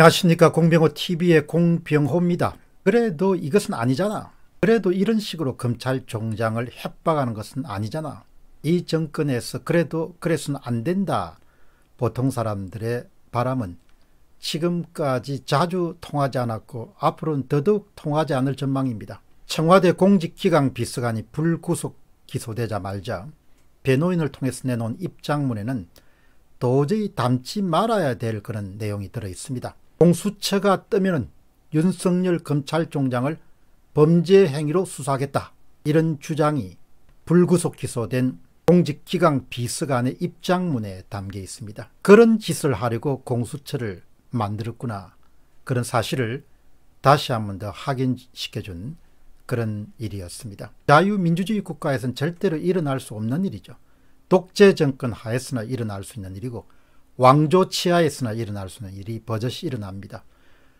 안녕하십니까 공병호 TV의 공병호입니다. 그래도 이것은 아니잖아. 그래도 이런 식으로 검찰총장을 협박하는 것은 아니잖아. 이 정권에서 그래도 그래서는 안 된다. 보통 사람들의 바람은 지금까지 자주 통하지 않았고 앞으로는 더더욱 통하지 않을 전망입니다. 청와대 공직기강 비서관이 불구속 기소되자 말자 변호인을 통해서 내놓은 입장문에는 도저히 담지 말아야 될 그런 내용이 들어 있습니다. 공수처가 뜨면 은 윤석열 검찰총장을 범죄 행위로 수사하겠다 이런 주장이 불구속 기소된 공직기강 비서관의 입장문에 담겨 있습니다. 그런 짓을 하려고 공수처를 만들었구나 그런 사실을 다시 한 번 더 확인시켜준 그런 일이었습니다. 자유민주주의 국가에선 절대로 일어날 수 없는 일이죠. 독재 정권 하에서나 일어날 수 있는 일이고 왕조 치하에으나 일어날 수는 일이 버젓이 일어납니다.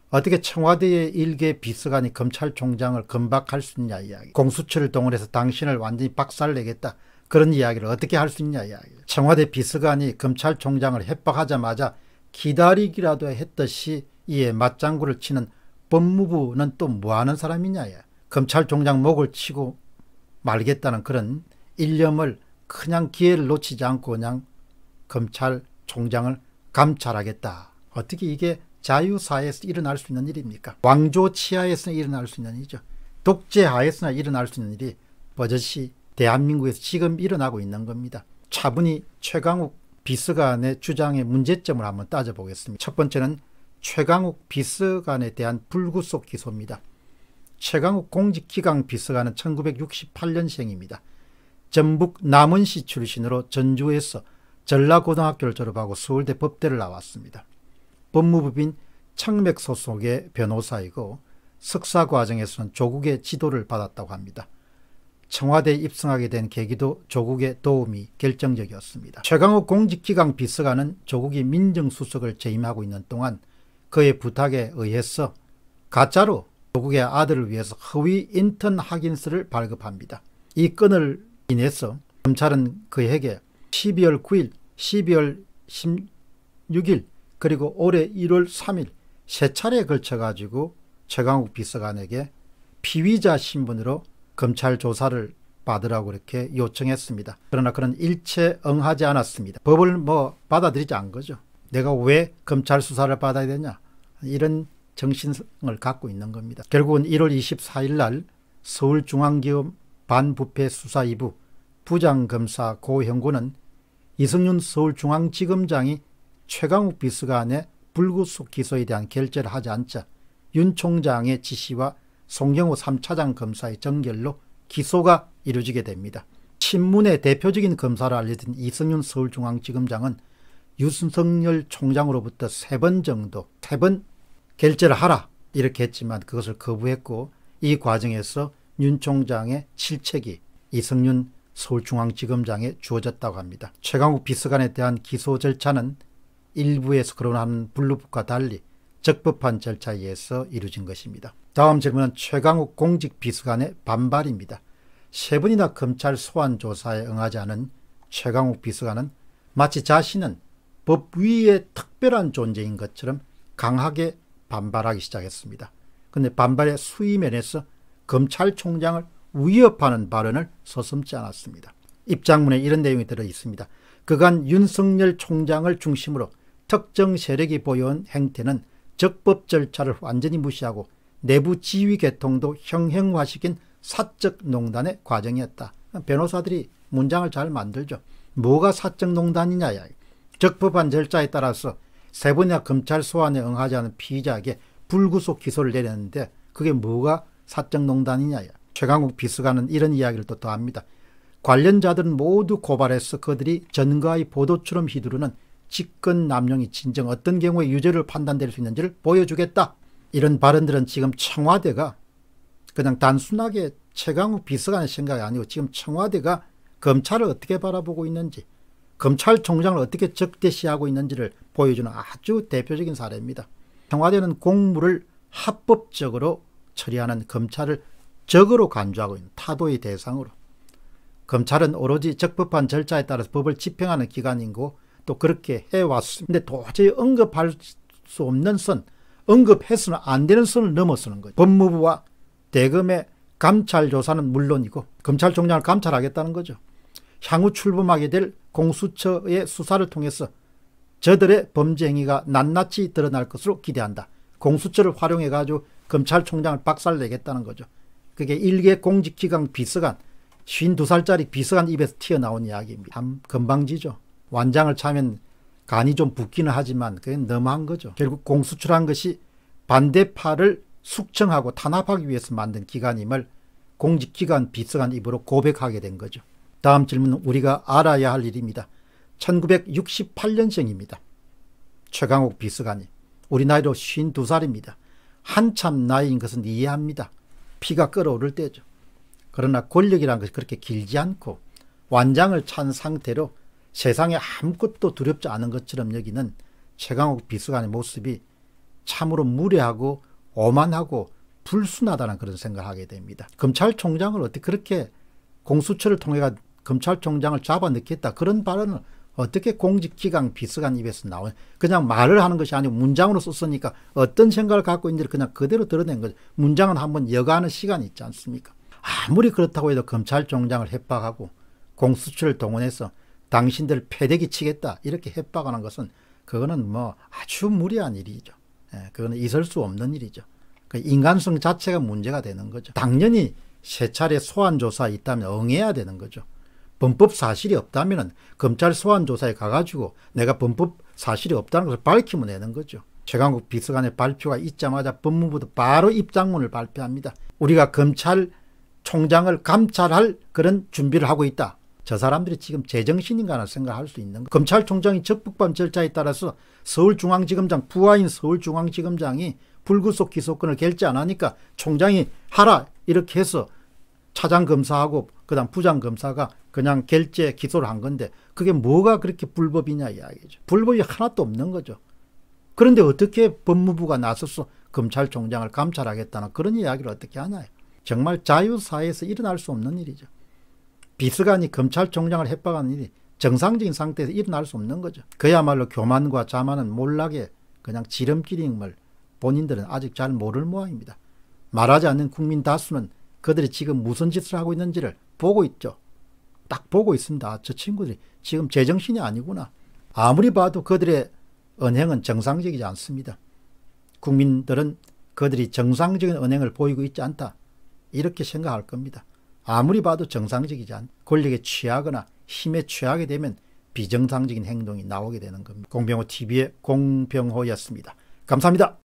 어떻게 청와대의 일개 비서관이 검찰총장을 검박할 수 있냐 이야기. 공수처를 동원해서 당신을 완전히 박살내겠다. 그런 이야기를 어떻게 할 수 있냐 이야기. 청와대 비서관이 검찰총장을 협박하자마자 기다리기라도 했듯이 이에 맞장구를 치는 법무부는 또 뭐하는 사람이냐 이야 검찰총장 목을 치고 말겠다는 그런 일념을 그냥 기회를 놓치지 않고 그냥 검찰 총장을 감찰하겠다. 어떻게 이게 자유사회에서 일어날 수 있는 일입니까? 왕조 치하에서 일어날 수 있는 일이죠. 독재하에서나 일어날 수 있는 일이 버젓이 대한민국에서 지금 일어나고 있는 겁니다. 차분히 최강욱 비서관의 주장의 문제점을 한번 따져보겠습니다. 첫 번째는 최강욱 비서관에 대한 불구속 기소입니다. 최강욱 공직기강 비서관은 1968년생입니다. 전북 남원시 출신으로 전주에서 전라고등학교를 졸업하고 서울대 법대를 나왔습니다. 법무법인 창맥 소속의 변호사이고 석사 과정에서는 조국의 지도를 받았다고 합니다. 청와대에 입성하게 된 계기도 조국의 도움이 결정적이었습니다. 최강욱 공직기강 비서관은 조국이 민정수석을 재임하고 있는 동안 그의 부탁에 의해서 가짜로 조국의 아들을 위해서 허위 인턴 확인서를 발급합니다. 이 건을 인해서 검찰은 그에게 12월 9일, 12월 16일, 그리고 올해 1월 3일 세 차례에 걸쳐 가지고 최강욱 비서관에게 피의자 신분으로 검찰 조사를 받으라고 이렇게 요청했습니다. 그러나 그런 일체 응하지 않았습니다. 법을 뭐 받아들이지 않은 거죠. 내가 왜 검찰 수사를 받아야 되냐 이런 정신을 갖고 있는 겁니다. 결국은 1월 24일 날 서울중앙기업 반부패 수사 2부 부장검사 고형구는 이승윤 서울중앙지검장이 최강욱 비서관의 불구속 기소에 대한 결재를 하지 않자 윤 총장의 지시와 송경호 3차장 검사의 정결로 기소가 이루어지게 됩니다. 신문의 대표적인 검사를 알려진 이승윤 서울중앙지검장은 유승열 총장으로부터 세 번 정도 세번 결재를 하라 이렇게 했지만 그것을 거부했고 이 과정에서 윤 총장의 실책이 이승윤 서울중앙지검장에 주어졌다고 합니다. 최강욱 비서관에 대한 기소 절차는 일부에서 거론하는 블루북과 달리 적법한 절차에 의해서 이루어진 것입니다. 다음 질문은 최강욱 공직 비서관의 반발입니다. 세 번이나 검찰 소환 조사에 응하지 않은 최강욱 비서관은 마치 자신은 법 위에 특별한 존재인 것처럼 강하게 반발하기 시작했습니다. 그런데 반발의 수위면에서 검찰총장을 위협하는 발언을 서슴지 않았습니다. 입장문에 이런 내용이 들어 있습니다. 그간 윤석열 총장을 중심으로 특정 세력이 보여온 행태는 적법 절차를 완전히 무시하고 내부 지휘 개통도 형형화시킨 사적 농단의 과정이었다. 변호사들이 문장을 잘 만들죠. 뭐가 사적 농단이냐. 적법한 절차에 따라서 세번이 검찰 소환에 응하지 않은 피의자에게 불구속 기소를 내렸는데 그게 뭐가 사적 농단이냐. 최강욱 비서관은 이런 이야기를 또 더합니다. 관련자들은 모두 고발해서 그들이 전가의 보도처럼 휘두르는 직권 남용이 진정 어떤 경우에 유죄를 판단될 수 있는지를 보여주겠다. 이런 발언들은 지금 청와대가 그냥 단순하게 최강욱 비서관의 생각이 아니고 지금 청와대가 검찰을 어떻게 바라보고 있는지 검찰총장을 어떻게 적대시하고 있는지를 보여주는 아주 대표적인 사례입니다. 청와대는 공무를 합법적으로 처리하는 검찰을 적으로 간주하고 있는 타도의 대상으로. 검찰은 오로지 적법한 절차에 따라서 법을 집행하는 기관이고 또 그렇게 해왔습니다. 도저히 언급할 수 없는 선, 언급해서는 안 되는 선을 넘어서는 거죠. 법무부와 대검의 감찰 조사는 물론이고 검찰총장을 감찰하겠다는 거죠. 향후 출범하게 될 공수처의 수사를 통해서 저들의 범죄 행위가 낱낱이 드러날 것으로 기대한다. 공수처를 활용해가지고 검찰총장을 박살내겠다는 거죠. 그게 일개 공직기강 비서관 52살짜리 비서관 입에서 튀어나온 이야기입니다. 참 건방지죠. 완장을 차면 간이 좀 붓기는 하지만 그게 너무한 거죠. 결국 공수출한 것이 반대파를 숙청하고 탄압하기 위해서 만든 기관임을 공직기관 비서관 입으로 고백하게 된 거죠. 다음 질문은 우리가 알아야 할 일입니다. 1968년생입니다. 최강욱 비서관이 우리 나이로 52살입니다. 한참 나이인 것은 이해합니다. 피가 끓어오를 때죠. 그러나 권력이란 것이 그렇게 길지 않고 완장을 찬 상태로 세상에 아무것도 두렵지 않은 것처럼 여기는 최강욱 비서관의 모습이 참으로 무례하고 오만하고 불순하다는 그런 생각을 하게 됩니다. 검찰총장을 어떻게 그렇게 공수처를 통해 검찰총장을 잡아넣겠다 그런 발언을 어떻게 공직기강 비서관 입에서 나온 그냥 말을 하는 것이 아니고 문장으로 썼으니까 어떤 생각을 갖고 있는지를 그냥 그대로 드러낸 거죠. 문장은 한번 여가하는 시간이 있지 않습니까? 아무리 그렇다고 해도 검찰총장을 협박하고 공수처를 동원해서 당신들 패대기 치겠다 이렇게 협박하는 것은 그거는 뭐 아주 무리한 일이죠. 예, 그거는 있을 수 없는 일이죠. 그 인간성 자체가 문제가 되는 거죠. 당연히 세 차례 소환 조사 있다면 응해야 되는 거죠. 범법 사실이 없다면 검찰 소환 조사에 가가지고 내가 범법 사실이 없다는 것을 밝히면 되는 거죠. 최강국 비서관의 발표가 있자마자 법무부도 바로 입장문을 발표합니다. 우리가 검찰총장을 감찰할 그런 준비를 하고 있다. 저 사람들이 지금 제정신인가 하는 생각할 수 있는 거. 검찰총장이 적북반 절차에 따라서 서울중앙지검장 부하인 서울중앙지검장이 불구속 기소권을 결제 안 하니까 총장이 하라 이렇게 해서 차장 검사하고 그다음 부장 검사가 그냥 결제 기소를 한 건데 그게 뭐가 그렇게 불법이냐 이야기죠. 불법이 하나도 없는 거죠. 그런데 어떻게 법무부가 나서서 검찰총장을 감찰하겠다는 그런 이야기를 어떻게 하나요? 정말 자유사회에서 일어날 수 없는 일이죠. 비서관이 검찰총장을 협박하는 일이 정상적인 상태에서 일어날 수 없는 거죠. 그야말로 교만과 자만은 몰락에 그냥 지름길임을 본인들은 아직 잘 모를 모양입니다. 말하지 않는 국민 다수는 그들이 지금 무슨 짓을 하고 있는지를 보고 있죠. 딱 보고 있습니다. 저 친구들이 지금 제정신이 아니구나. 아무리 봐도 그들의 은행은 정상적이지 않습니다. 국민들은 그들이 정상적인 은행을 보이고 있지 않다. 이렇게 생각할 겁니다. 아무리 봐도 정상적이지 않 권력에 취하거나 힘에 취하게 되면 비정상적인 행동이 나오게 되는 겁니다. 공병호 TV의 공병호였습니다. 감사합니다.